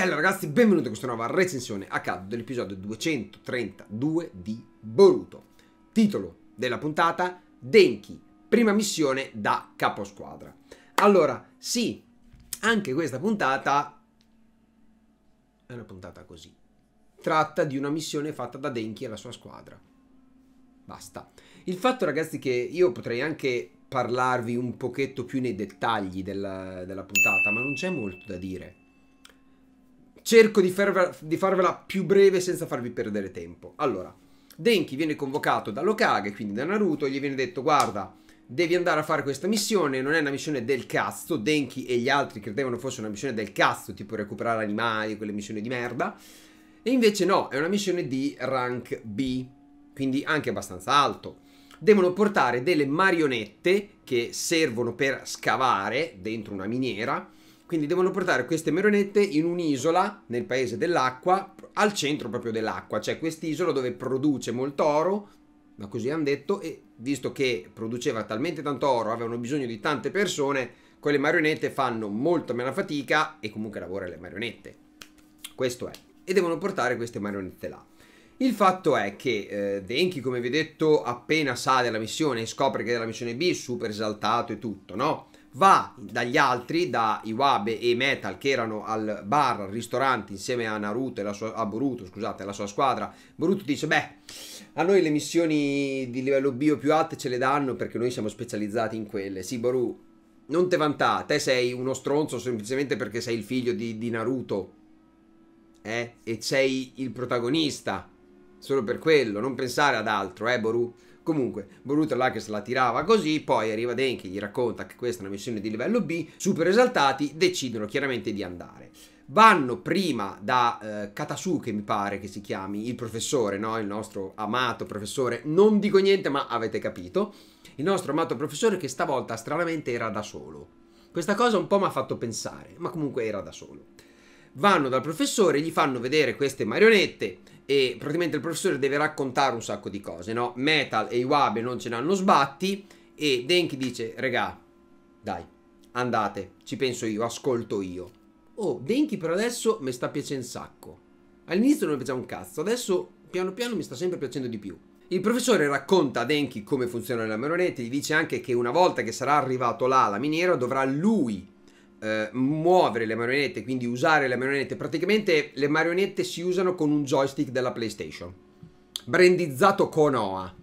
Bella ragazzi, benvenuti a questa nuova recensione a caso dell'episodio 232 di Boruto. Titolo della puntata, Denki, prima missione da caposquadra. Allora, sì, anche questa puntata è una puntata così. Tratta di una missione fatta da Denki e la sua squadra. Basta. Il fatto ragazzi che io potrei anche parlarvi un pochetto più nei dettagli della, della puntata, ma non c'è molto da dire Cerco di, fervela, di farvela più breve senza farvi perdere tempo. Allora, Denki viene convocato dall'Okage, quindi da Naruto, e gli viene detto guarda, devi andare a fare questa missione, non è una missione del cazzo, Denki e gli altri credevano fosse una missione del cazzo, tipo recuperare animali, quelle missioni di merda, e invece no, è una missione di rank B, quindi anche abbastanza alto. Devono portare delle marionette che servono per scavare dentro una miniera, quindi devono portare queste meronette in un'isola nel paese dell'acqua, al centro proprio dell'acqua, cioè quest'isola dove produce molto oro, ma così hanno detto, e visto che produceva talmente tanto oro, avevano bisogno di tante persone, con le marionette fanno molto meno fatica e comunque lavora le marionette. Questo è. E devono portare queste marionette là. Il fatto è che eh, Denki, come vi ho detto, appena sa della missione e scopre che è della missione B, super esaltato e tutto, no? va dagli altri, da Iwabe e Metal che erano al bar, al ristorante insieme a Naruto e la sua, a Boruto, scusate, la sua squadra. Boruto dice, beh, a noi le missioni di livello bio più alte ce le danno perché noi siamo specializzati in quelle. Sì, Boru, non te vanta, te sei uno stronzo semplicemente perché sei il figlio di, di Naruto. Eh? E sei il protagonista. Solo per quello, non pensare ad altro, eh, Boru. Comunque, Boruto là la tirava così, poi arriva Denki, gli racconta che questa è una missione di livello B, super esaltati, decidono chiaramente di andare vanno prima da eh, Katasuke, mi pare che si chiami, il professore, no? il nostro amato professore, non dico niente ma avete capito, il nostro amato professore che stavolta stranamente era da solo. Questa cosa un po' mi ha fatto pensare, ma comunque era da solo vanno dal professore, gli fanno vedere queste marionette e praticamente il professore deve raccontare un sacco di cose, no? Metal e Iwabe non ce n'hanno sbatti e Denki dice, regà, dai, andate, ci penso io, ascolto io. Oh, Denki per adesso mi sta piacendo un sacco. All'inizio non mi piaceva un cazzo, adesso piano piano mi sta sempre piacendo di più. Il professore racconta a Denki come funzionano le marionette, gli dice anche che una volta che sarà arrivato là alla miniera dovrà lui eh, muovere le marionette, quindi usare le marionette. Praticamente le marionette si usano con un joystick della PlayStation, brandizzato Konoha.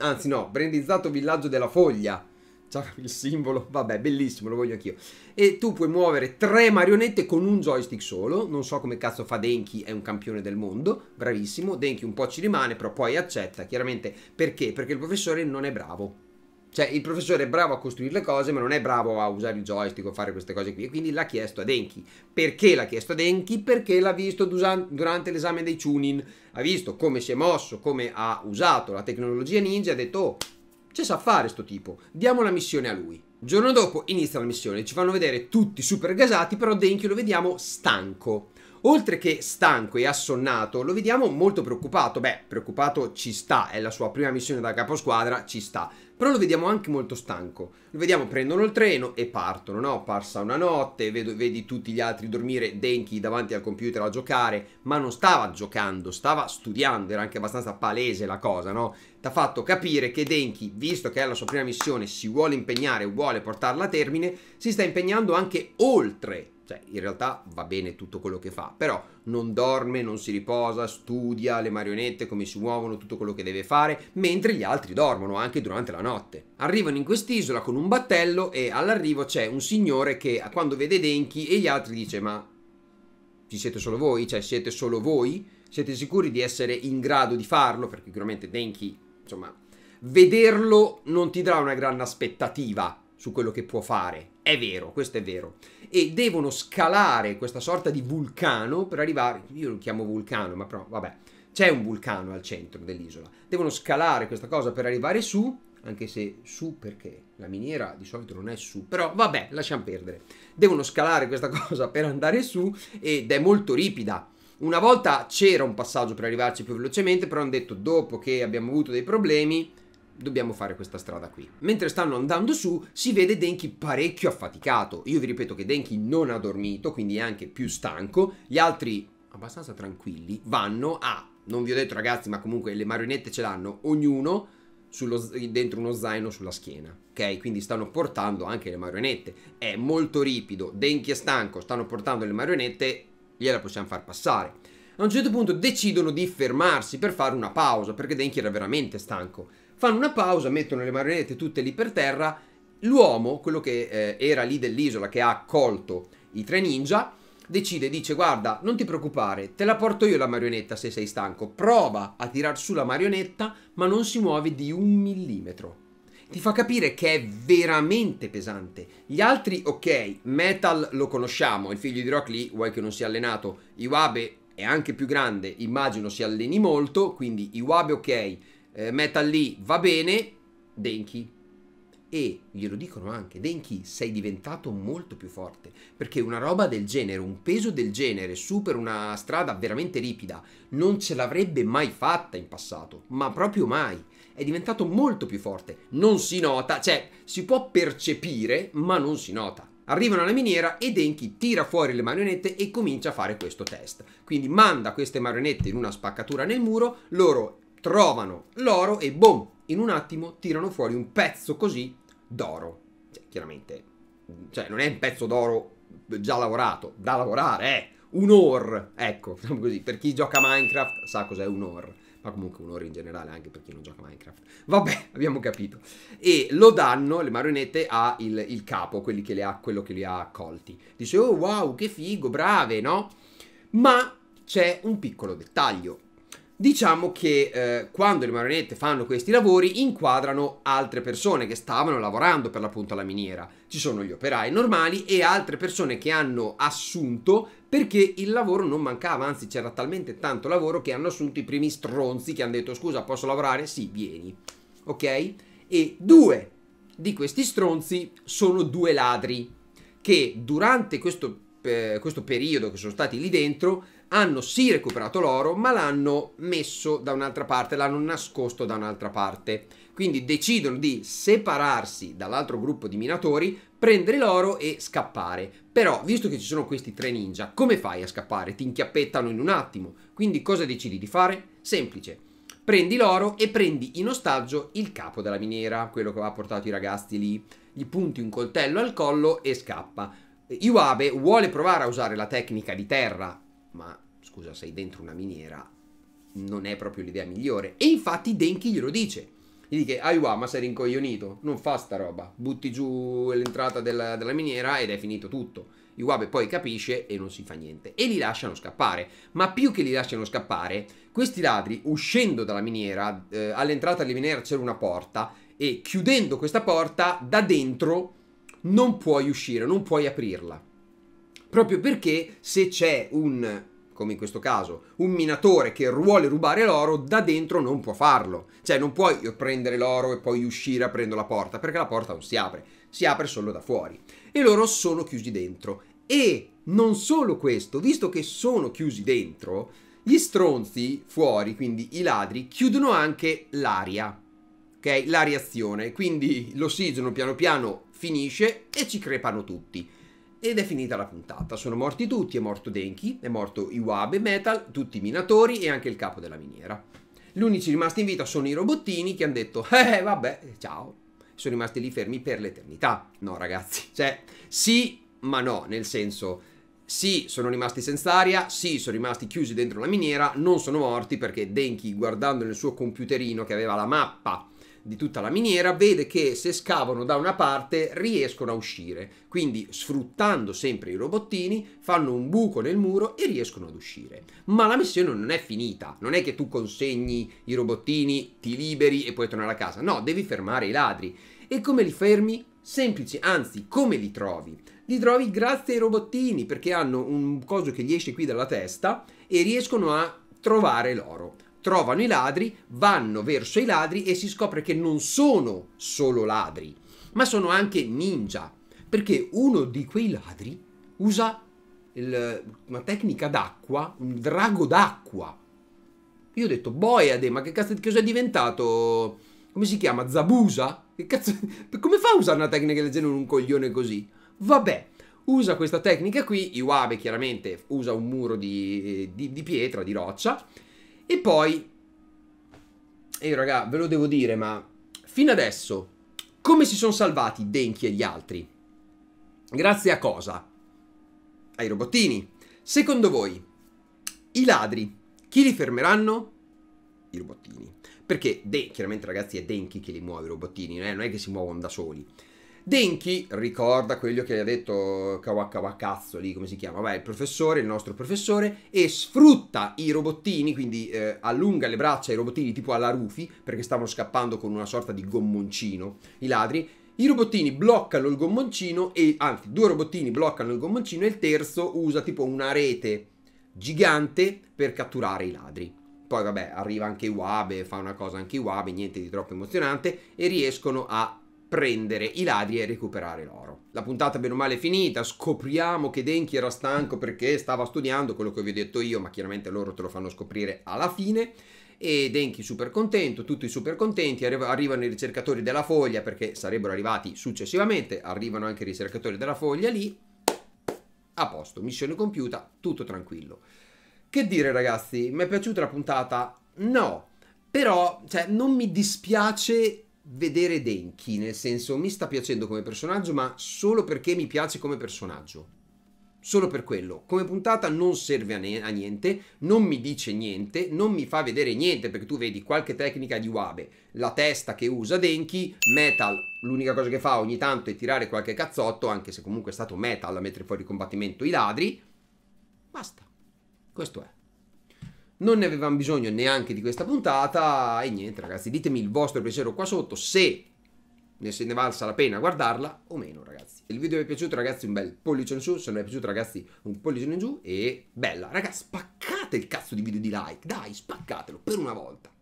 Anzi no, brandizzato Villaggio della Foglia. C'ha il simbolo, vabbè, bellissimo, lo voglio anch'io. E tu puoi muovere tre marionette con un joystick solo. Non so come cazzo fa Denki, è un campione del mondo, bravissimo. Denki un po' ci rimane, però poi accetta, chiaramente. Perché? Perché il professore non è bravo. Cioè, il professore è bravo a costruire le cose, ma non è bravo a usare il joystick o fare queste cose qui. E quindi l'ha chiesto a Denki. Perché l'ha chiesto a Denki? Perché l'ha visto durante l'esame dei tuning Ha visto come si è mosso, come ha usato la tecnologia ninja e ha detto, oh, ce sa fare sto tipo, diamo la missione a lui. il Giorno dopo inizia la missione, ci fanno vedere tutti super gasati, però Denki lo vediamo stanco. Oltre che stanco e assonnato, lo vediamo molto preoccupato. Beh, preoccupato ci sta, è la sua prima missione da caposquadra, ci sta però lo vediamo anche molto stanco. Lo vediamo, prendono il treno e partono, no? Passa una notte, vedo, vedi tutti gli altri dormire, Denki davanti al computer a giocare, ma non stava giocando, stava studiando, era anche abbastanza palese la cosa, no? ti ha fatto capire che Denki, visto che è la sua prima missione, si vuole impegnare, vuole portarla a termine, si sta impegnando anche oltre. Cioè, in realtà va bene tutto quello che fa, però non dorme, non si riposa, studia le marionette, come si muovono, tutto quello che deve fare, mentre gli altri dormono anche durante la notte. Arrivano in quest'isola con un battello e all'arrivo c'è un signore che quando vede Denki e gli altri dice ma ci siete solo voi? Cioè siete solo voi? Siete sicuri di essere in grado di farlo? Perché chiaramente Denki insomma, vederlo non ti dà una grande aspettativa su quello che può fare. È vero, questo è vero. E devono scalare questa sorta di vulcano per arrivare. Io lo chiamo vulcano, ma però vabbè. C'è un vulcano al centro dell'isola. Devono scalare questa cosa per arrivare su, anche se su perché la miniera di solito non è su, però vabbè, lasciamo perdere. Devono scalare questa cosa per andare su ed è molto ripida una volta c'era un passaggio per arrivarci più velocemente, però hanno detto dopo che abbiamo avuto dei problemi, dobbiamo fare questa strada qui. Mentre stanno andando su, si vede Denki parecchio affaticato. Io vi ripeto che Denki non ha dormito, quindi è anche più stanco. Gli altri, abbastanza tranquilli, vanno a... Non vi ho detto ragazzi, ma comunque le marionette ce l'hanno ognuno sullo, dentro uno zaino sulla schiena. Ok? Quindi stanno portando anche le marionette. È molto ripido. Denki è stanco, stanno portando le marionette gliela possiamo far passare. A un certo punto decidono di fermarsi per fare una pausa, perché Denki era veramente stanco. Fanno una pausa, mettono le marionette tutte lì per terra. L'uomo, quello che eh, era lì dell'isola, che ha accolto i tre ninja, decide, dice guarda, non ti preoccupare, te la porto io la marionetta se sei stanco. Prova a tirar su la marionetta, ma non si muove di un millimetro ti fa capire che è veramente pesante. Gli altri, ok, Metal lo conosciamo, il figlio di Rock Lee, vuoi che non sia allenato, Iwabe è anche più grande, immagino si alleni molto, quindi Iwabe ok, eh, Metal Lee va bene, Denki e glielo dicono anche, Denki, sei diventato molto più forte, perché una roba del genere, un peso del genere su per una strada veramente ripida, non ce l'avrebbe mai fatta in passato, ma proprio mai. È diventato molto più forte, non si nota, cioè si può percepire, ma non si nota. Arrivano alla miniera e Denki tira fuori le marionette e comincia a fare questo test. Quindi manda queste marionette in una spaccatura nel muro, loro trovano l'oro e boom, in un attimo tirano fuori un pezzo così d'oro. Cioè, chiaramente, cioè non è un pezzo d'oro già lavorato, da lavorare, è eh, un or. Ecco, diciamo così, per chi gioca Minecraft sa cos'è un or. Ma comunque un or in generale, anche per chi non gioca Minecraft. Vabbè, abbiamo capito. E lo danno, le marionette, a il, il capo, quelli che le ha, quello che li ha colti. Dice, oh wow, che figo, brave, no? Ma c'è un piccolo dettaglio Diciamo che eh, quando le marionette fanno questi lavori inquadrano altre persone che stavano lavorando per l'appunto alla miniera. Ci sono gli operai normali e altre persone che hanno assunto perché il lavoro non mancava, anzi c'era talmente tanto lavoro che hanno assunto i primi stronzi che hanno detto scusa posso lavorare? Sì, vieni. Ok? E due di questi stronzi sono due ladri che durante questo, eh, questo periodo che sono stati lì dentro hanno sì recuperato l'oro, ma l'hanno messo da un'altra parte, l'hanno nascosto da un'altra parte. Quindi decidono di separarsi dall'altro gruppo di minatori, prendere l'oro e scappare. Però, visto che ci sono questi tre ninja, come fai a scappare? Ti inchiappettano in un attimo. Quindi cosa decidi di fare? Semplice. Prendi l'oro e prendi in ostaggio il capo della miniera, quello che aveva portato i ragazzi lì. Gli punti un coltello al collo e scappa. Iwabe vuole provare a usare la tecnica di terra ma scusa, sei dentro una miniera, non è proprio l'idea migliore. E infatti Denki glielo dice. Gli dice, aiwa, ma sei rincoglionito, non fa sta roba, butti giù l'entrata della, della miniera ed è finito tutto. Iwabe poi capisce e non si fa niente e li lasciano scappare. Ma più che li lasciano scappare, questi ladri uscendo dalla miniera, eh, all'entrata della miniera c'era una porta e chiudendo questa porta da dentro non puoi uscire, non puoi aprirla proprio perché se c'è un come in questo caso, un minatore che vuole rubare l'oro da dentro non può farlo. Cioè non puoi prendere l'oro e poi uscire aprendo la porta, perché la porta non si apre, si apre solo da fuori. E loro sono chiusi dentro. E non solo questo, visto che sono chiusi dentro, gli stronzi fuori, quindi i ladri, chiudono anche l'aria, ok? L'areazione, quindi l'ossigeno piano piano finisce e ci crepano tutti. Ed è finita la puntata. Sono morti tutti, è morto Denki, è morto Iwabe Metal, tutti i minatori e anche il capo della miniera. Gli unici rimasti in vita sono i robottini che hanno detto "Eh, vabbè, ciao". Sono rimasti lì fermi per l'eternità. No, ragazzi, cioè sì, ma no, nel senso sì, sono rimasti senza aria, sì, sono rimasti chiusi dentro la miniera, non sono morti perché Denki, guardando nel suo computerino che aveva la mappa di tutta la miniera, vede che se scavano da una parte riescono a uscire. Quindi sfruttando sempre i robottini fanno un buco nel muro e riescono ad uscire. Ma la missione non è finita, non è che tu consegni i robottini, ti liberi e puoi tornare a casa. No, devi fermare i ladri. E come li fermi? Semplici, anzi, come li trovi? Li trovi grazie ai robottini perché hanno un coso che gli esce qui dalla testa e riescono a trovare l'oro trovano i ladri, vanno verso i ladri e si scopre che non sono solo ladri, ma sono anche ninja, perché uno di quei ladri usa il, una tecnica d'acqua, un drago d'acqua. Io ho detto, boiade, ma che cazzo, che cosa è diventato? Come si chiama? Zabusa? Che cazzo, come fa a usare una tecnica del genere un coglione così? Vabbè, usa questa tecnica qui, Iwabe chiaramente usa un muro di, di, di pietra, di roccia, e poi, e raga, ve lo devo dire, ma fino adesso come si sono salvati Denki e gli altri? Grazie a cosa? Ai robottini. Secondo voi, i ladri, chi li fermeranno? I robottini. Perché De chiaramente ragazzi è Denki che li muove i robottini, eh? non è che si muovono da soli. Denki ricorda quello che gli ha detto Kawakawakazzo lì, come si chiama? Beh, il professore, il nostro professore, e sfrutta i robottini, quindi eh, allunga le braccia ai robottini tipo alla Rufi, perché stavano scappando con una sorta di gommoncino i ladri, i robottini bloccano il gommoncino, e, anzi, due robottini bloccano il gommoncino e il terzo usa tipo una rete gigante per catturare i ladri. Poi vabbè, arriva anche Iwabe, fa una cosa anche Iwabe, niente di troppo emozionante, e riescono a prendere i ladri e recuperare l'oro. La puntata bene o male è finita, scopriamo che Denki era stanco perché stava studiando quello che vi ho detto io, ma chiaramente loro te lo fanno scoprire alla fine e Denki super contento, tutti super contenti, arrivano i ricercatori della foglia perché sarebbero arrivati successivamente, arrivano anche i ricercatori della foglia lì, a posto, missione compiuta, tutto tranquillo. Che dire ragazzi, mi è piaciuta la puntata? No, però cioè, non mi dispiace vedere Denki, nel senso mi sta piacendo come personaggio, ma solo perché mi piace come personaggio. Solo per quello. Come puntata non serve a, a, niente, non mi dice niente, non mi fa vedere niente perché tu vedi qualche tecnica di Wabe, la testa che usa Denki, Metal, l'unica cosa che fa ogni tanto è tirare qualche cazzotto, anche se comunque è stato Metal a mettere fuori combattimento i ladri. Basta. Questo è non ne avevamo bisogno neanche di questa puntata e niente ragazzi, ditemi il vostro pensiero qua sotto se ne se ne valsa la pena guardarla o meno ragazzi. Se il video vi è piaciuto ragazzi un bel pollice in su, se non vi è piaciuto ragazzi un pollice in giù e bella. Ragazzi spaccate il cazzo di video di like, dai spaccatelo per una volta.